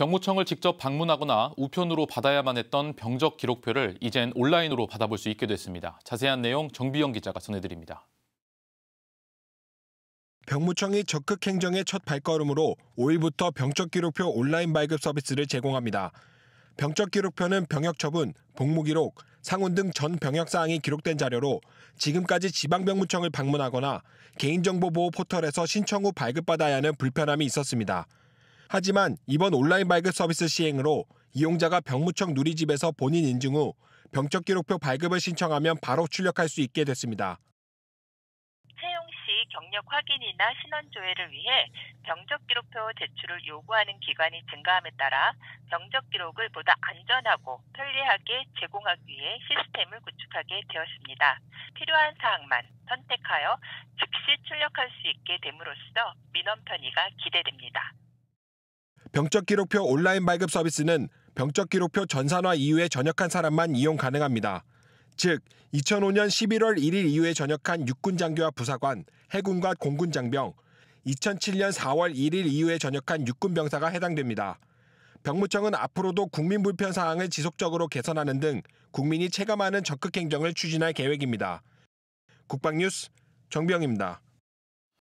병무청을 직접 방문하거나 우편으로 받아야만 했던 병적 기록표를 이젠 온라인으로 받아볼 수 있게 됐습니다. 자세한 내용 정비영 기자가 전해드립니다. 병무청이 적극 행정의 첫 발걸음으로 5일부터 병적 기록표 온라인 발급 서비스를 제공합니다. 병적 기록표는 병역 처분, 복무 기록, 상훈 등 전 병역 사항이 기록된 자료로 지금까지 지방병무청을 방문하거나 개인정보보호 포털에서 신청 후 발급받아야 하는 불편함이 있었습니다. 하지만 이번 온라인 발급 서비스 시행으로 이용자가 병무청 누리집에서 본인 인증 후 병적 기록표 발급을 신청하면 바로 출력할 수 있게 됐습니다. 채용 시 경력 확인이나 신원 조회를 위해 병적 기록표 제출을 요구하는 기관이 증가함에 따라 병적 기록을 보다 안전하고 편리하게 제공하기 위해 시스템을 구축하게 되었습니다. 필요한 사항만 선택하여 즉시 출력할 수 있게 됨으로써 민원 편의가 기대됩니다. 병적 기록표 온라인 발급 서비스는 병적 기록표 전산화 이후에 전역한 사람만 이용 가능합니다. 즉, 2005년 11월 1일 이후에 전역한 육군 장교와 부사관, 해군과 공군 장병, 2007년 4월 1일 이후에 전역한 육군 병사가 해당됩니다. 병무청은 앞으로도 국민 불편 사항을 지속적으로 개선하는 등 국민이 체감하는 적극 행정을 추진할 계획입니다. 국방뉴스 정병입니다.